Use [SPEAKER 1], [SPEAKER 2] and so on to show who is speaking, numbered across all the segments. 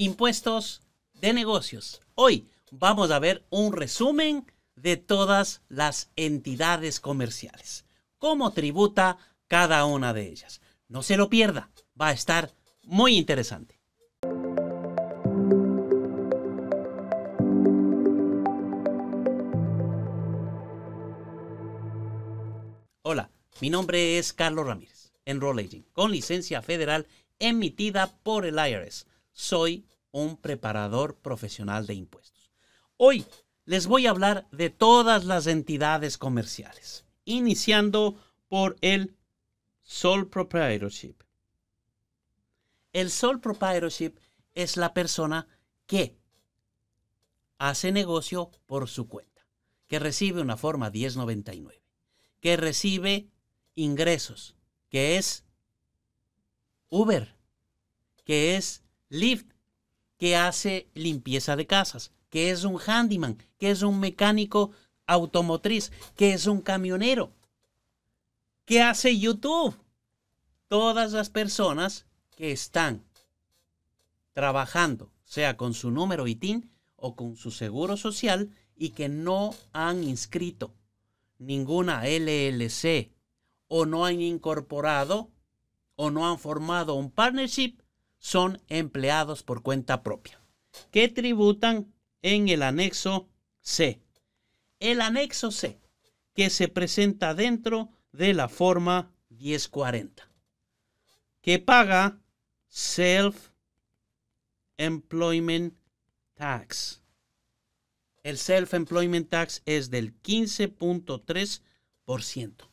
[SPEAKER 1] impuestos de negocios. Hoy vamos a ver un resumen de todas las entidades comerciales, cómo tributa cada una de ellas. No se lo pierda, va a estar muy interesante. Hola, mi nombre es Carlos Ramírez, en Aging, con licencia federal emitida por el IRS soy un preparador profesional de impuestos. Hoy les voy a hablar de todas las entidades comerciales, iniciando por el sole proprietorship. El sole proprietorship es la persona que hace negocio por su cuenta, que recibe una forma 1099, que recibe ingresos, que es Uber, que es lift, que hace limpieza de casas, que es un handyman, que es un mecánico automotriz, que es un camionero. que hace YouTube? Todas las personas que están trabajando, sea con su número ITIN o con su seguro social y que no han inscrito ninguna LLC o no han incorporado o no han formado un partnership son empleados por cuenta propia, que tributan en el anexo C. El anexo C, que se presenta dentro de la forma 1040, que paga Self-Employment Tax. El Self-Employment Tax es del 15.3%.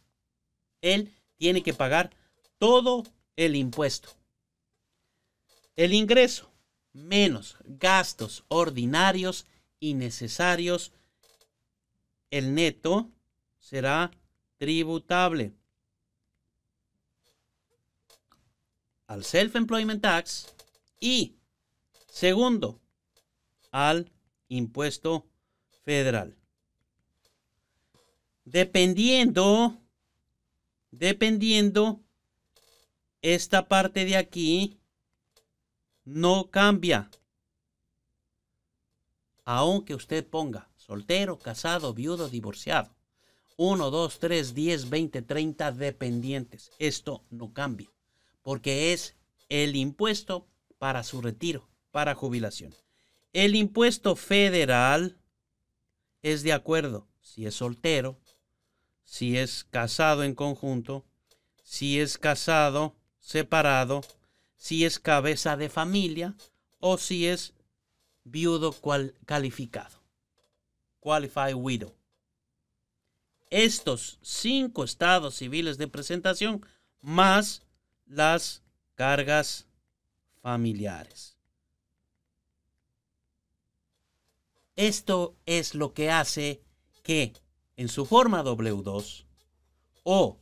[SPEAKER 1] Él tiene que pagar todo el impuesto el ingreso, menos gastos ordinarios y necesarios. El neto será tributable. Al Self-Employment Tax y, segundo, al impuesto federal. Dependiendo, dependiendo esta parte de aquí, no cambia. Aunque usted ponga soltero, casado, viudo, divorciado. 1, 2, 3, 10, 20, 30 dependientes. Esto no cambia porque es el impuesto para su retiro, para jubilación. El impuesto federal es de acuerdo si es soltero, si es casado en conjunto, si es casado separado, si es cabeza de familia o si es viudo calificado. Qualified widow. Estos cinco estados civiles de presentación más las cargas familiares. Esto es lo que hace que en su forma W2 o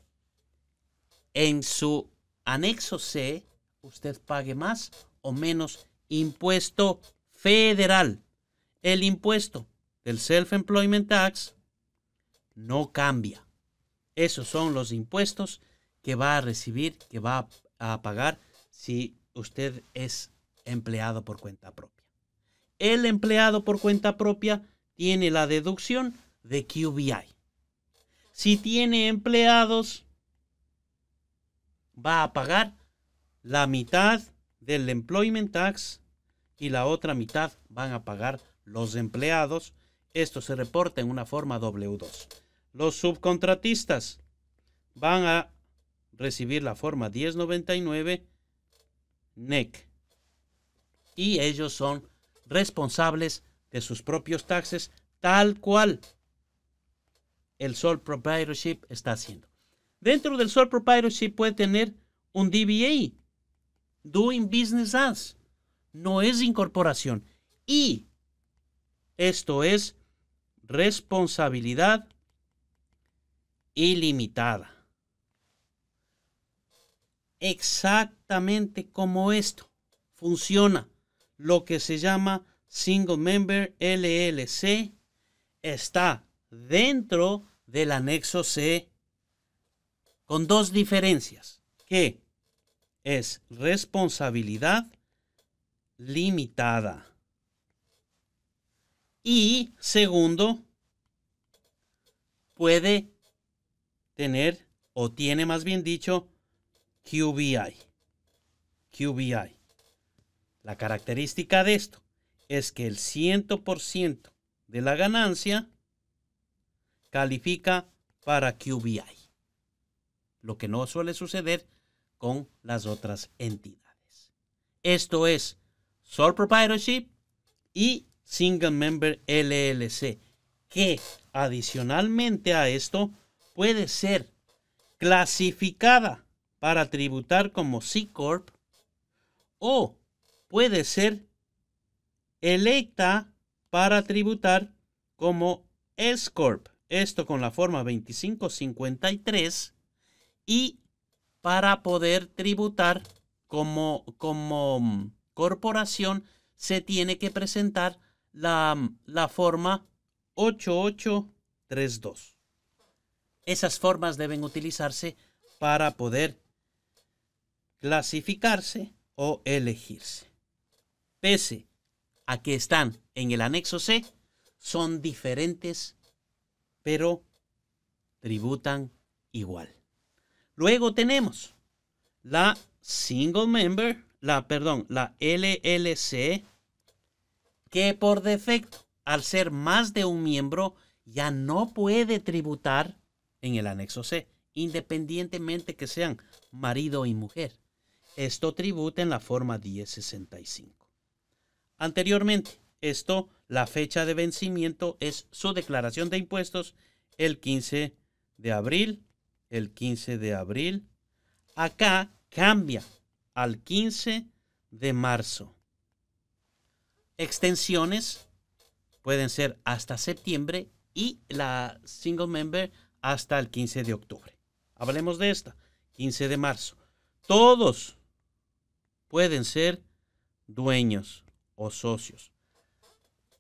[SPEAKER 1] en su anexo C usted pague más o menos impuesto federal. El impuesto del Self-Employment Tax no cambia. Esos son los impuestos que va a recibir, que va a pagar si usted es empleado por cuenta propia. El empleado por cuenta propia tiene la deducción de QBI. Si tiene empleados, va a pagar la mitad del employment tax y la otra mitad van a pagar los empleados. Esto se reporta en una forma W2. Los subcontratistas van a recibir la forma 1099 NEC e y ellos son responsables de sus propios taxes tal cual el sole proprietorship está haciendo. Dentro del sole proprietorship puede tener un DBA, doing business as. No es incorporación. Y esto es responsabilidad ilimitada. Exactamente como esto funciona lo que se llama Single Member LLC está dentro del anexo C con dos diferencias ¿Qué? es responsabilidad limitada. Y segundo, puede tener o tiene más bien dicho QBI. QBI. La característica de esto es que el 100% de la ganancia califica para QBI, lo que no suele suceder con las otras entidades. Esto es Sole Proprietorship y Single Member LLC, que adicionalmente a esto puede ser clasificada para tributar como C Corp o puede ser electa para tributar como S Corp. Esto con la forma 2553 y para poder tributar como, mm, corporación se tiene que presentar la, mm, la forma 8832. Esas formas deben utilizarse para poder clasificarse o elegirse. Pese a que están en el anexo C, son diferentes, pero tributan igual. Luego tenemos la single member, la, perdón, la LLC, que por defecto, al ser más de un miembro, ya no puede tributar en el anexo C, independientemente que sean marido y mujer. Esto tributa en la forma 1065. Anteriormente, esto, la fecha de vencimiento es su declaración de impuestos el 15 de abril el 15 de abril. Acá cambia al 15 de marzo. Extensiones pueden ser hasta septiembre y la single member hasta el 15 de octubre. Hablemos de esta, 15 de marzo. Todos pueden ser dueños o socios,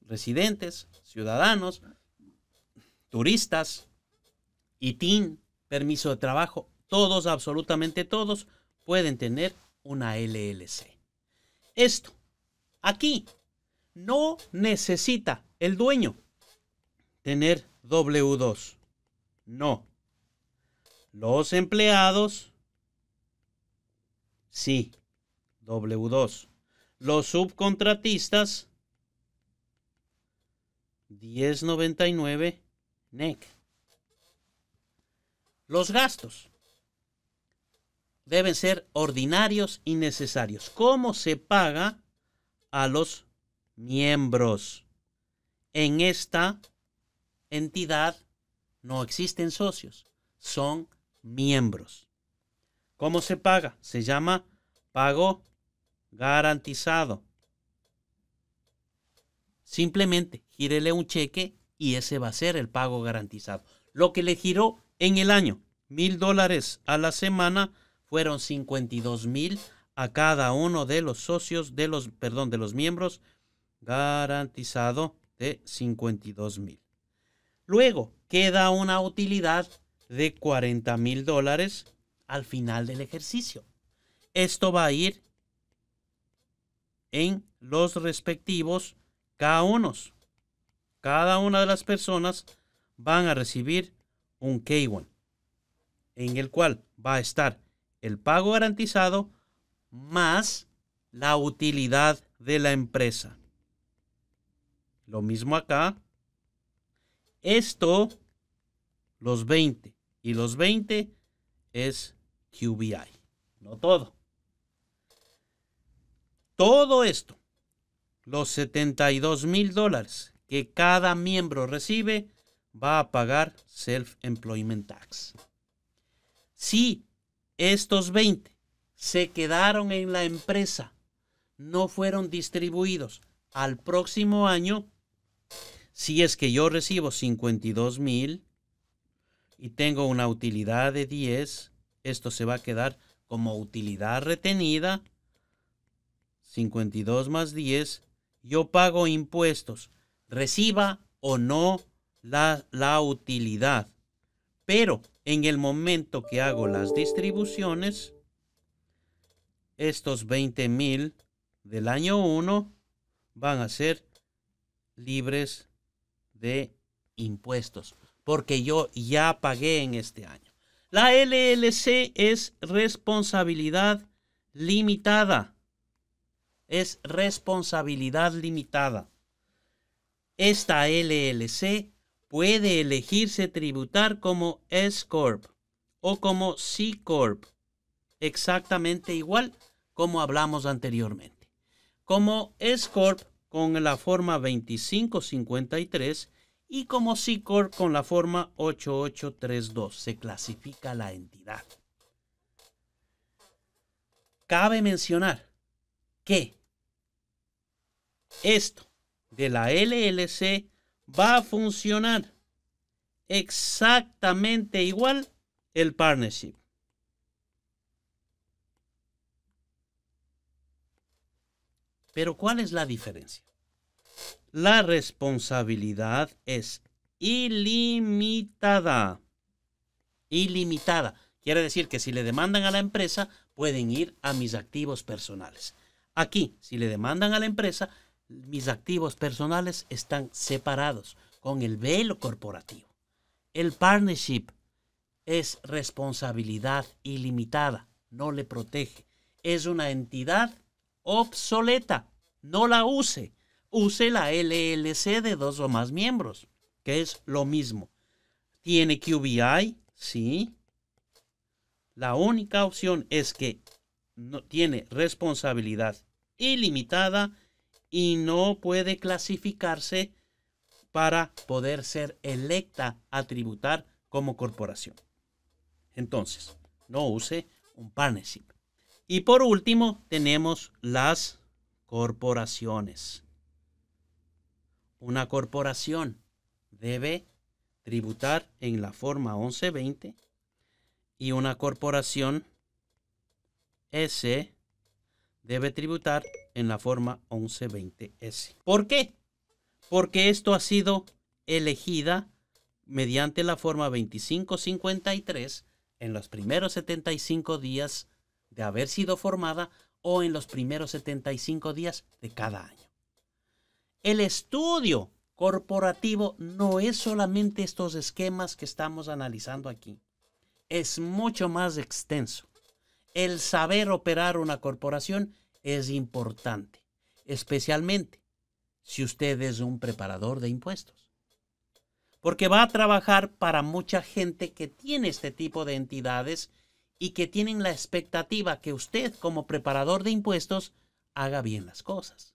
[SPEAKER 1] residentes, ciudadanos, turistas, ITIN, permiso de trabajo. Todos, absolutamente todos, pueden tener una LLC. Esto, aquí, no necesita el dueño tener W2. No. Los empleados, sí, W2. Los subcontratistas, 1099 NEC. Los gastos deben ser ordinarios y necesarios. ¿Cómo se paga a los miembros? En esta entidad no existen socios, son miembros. ¿Cómo se paga? Se llama pago garantizado. Simplemente gírele un cheque y ese va a ser el pago garantizado. Lo que le giró en el año. Mil dólares a la semana fueron 52 mil a cada uno de los socios, de los, perdón, de los miembros, garantizado de 52 mil. Luego queda una utilidad de 40 mil dólares al final del ejercicio. Esto va a ir en los respectivos K1. Cada una de las personas van a recibir un K1, en el cual va a estar el pago garantizado más la utilidad de la empresa. Lo mismo acá. Esto, los 20. Y los 20 es QBI. No todo. Todo esto, los 72 mil dólares que cada miembro recibe, va a pagar Self-Employment Tax. Si estos 20 se quedaron en la empresa, no fueron distribuidos al próximo año, si es que yo recibo 52 mil y tengo una utilidad de 10, esto se va a quedar como utilidad retenida, 52 más 10, yo pago impuestos, reciba o no la, utilidad. Pero en el momento que hago las distribuciones, estos 20 mil del año 1 van a ser libres de impuestos, porque yo ya pagué en este año. La LLC es responsabilidad limitada. Es responsabilidad limitada. Esta LLC puede elegirse tributar como S Corp o como C Corp, exactamente igual como hablamos anteriormente. Como S Corp con la forma 2553 y como C Corp con la forma 8832 se clasifica la entidad. Cabe mencionar que esto de la LLC va a funcionar exactamente igual el partnership. Pero ¿cuál es la diferencia? La responsabilidad es ilimitada. Ilimitada. Quiere decir que si le demandan a la empresa, pueden ir a mis activos personales. Aquí, si le demandan a la empresa, mis activos personales están separados con el velo corporativo. El partnership es responsabilidad ilimitada, no le protege. Es una entidad obsoleta, no la use. Use la LLC de dos o más miembros, que es lo mismo. Tiene QBI, sí. La única opción es que no, tiene responsabilidad ilimitada y no puede clasificarse para poder ser electa a tributar como corporación. Entonces, no use un partnership. Y por último, tenemos las corporaciones. Una corporación debe tributar en la forma 1120 y una corporación S debe tributar en la forma 1120S. ¿Por qué? Porque esto ha sido elegida mediante la forma 2553 en los primeros 75 días de haber sido formada o en los primeros 75 días de cada año. El estudio corporativo no es solamente estos esquemas que estamos analizando aquí, es mucho más extenso. El saber operar una corporación es importante, especialmente si usted es un preparador de impuestos. Porque va a trabajar para mucha gente que tiene este tipo de entidades y que tienen la expectativa que usted como preparador de impuestos haga bien las cosas.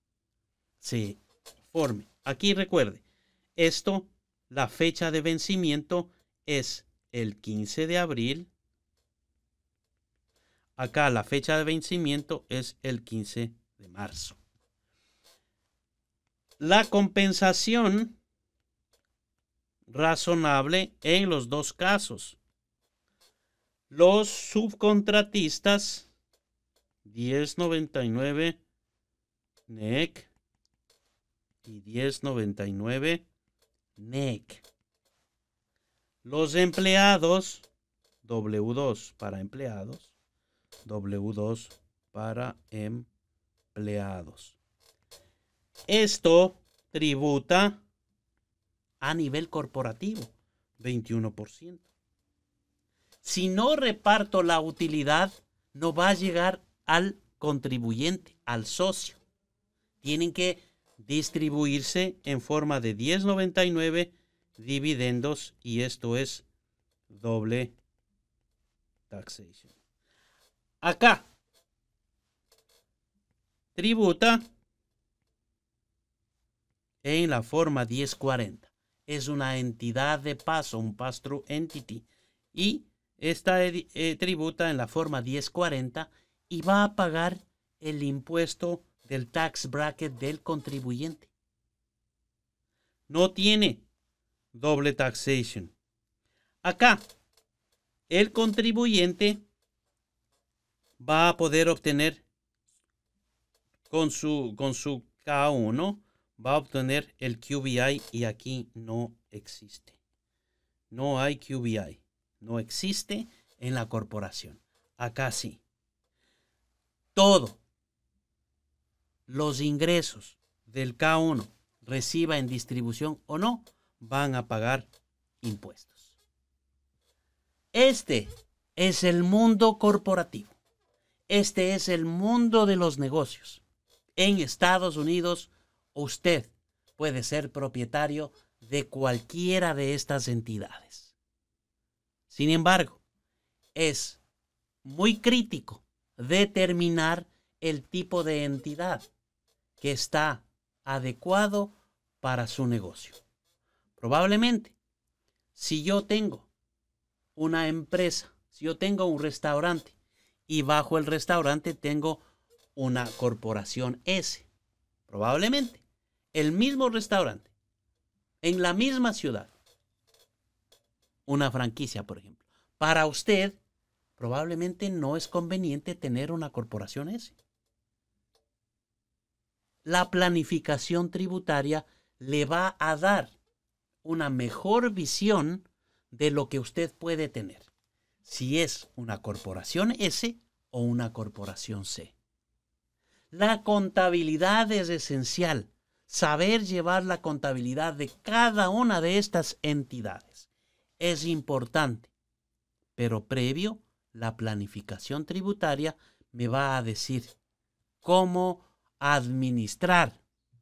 [SPEAKER 1] Se forme. Aquí recuerde, esto, la fecha de vencimiento es el 15 de abril Acá la fecha de vencimiento es el 15 de marzo. La compensación razonable en los dos casos. Los subcontratistas 1099 NEC y 1099 NEC. E los empleados W2 para empleados W2 para empleados. Esto tributa a nivel corporativo, 21%. Si no reparto la utilidad, no va a llegar al contribuyente, al socio. Tienen que distribuirse en forma de 10.99 dividendos y esto es doble taxation acá. Tributa en la forma 1040. Es una entidad de paso, un pass-through entity. Y esta eh, tributa en la forma 1040 y va a pagar el impuesto del tax bracket del contribuyente. No tiene doble taxation. Acá, el contribuyente va a poder obtener con su, con su K1, va a obtener el QBI y aquí no existe. No hay QBI. No existe en la corporación. Acá sí. Todo. Los ingresos del K1 reciba en distribución o no, van a pagar impuestos. Este es el mundo corporativo. Este es el mundo de los negocios. En Estados Unidos, usted puede ser propietario de cualquiera de estas entidades. Sin embargo, es muy crítico determinar el tipo de entidad que está adecuado para su negocio. Probablemente, si yo tengo una empresa, si yo tengo un restaurante y bajo el restaurante tengo una corporación S. Probablemente. El mismo restaurante. En la misma ciudad. Una franquicia, por ejemplo. Para usted, probablemente no es conveniente tener una corporación S. La planificación tributaria le va a dar una mejor visión de lo que usted puede tener si es una corporación S o una corporación C. La contabilidad es esencial, saber llevar la contabilidad de cada una de estas entidades. Es importante, pero previo, la planificación tributaria me va a decir cómo administrar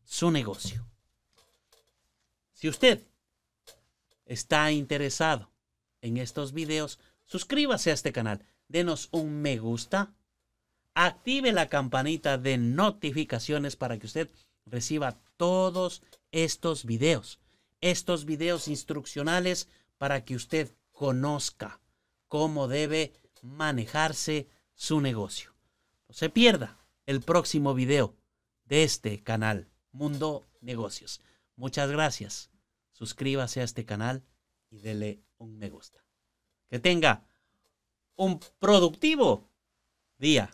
[SPEAKER 1] su negocio. Si usted está interesado en estos videos, suscríbase a este canal, denos un me gusta, active la campanita de notificaciones para que usted reciba todos estos videos, estos videos instruccionales para que usted conozca cómo debe manejarse su negocio. No se pierda el próximo video de este canal, Mundo Negocios. Muchas gracias. Suscríbase a este canal y dele un me gusta. Que tenga un productivo día.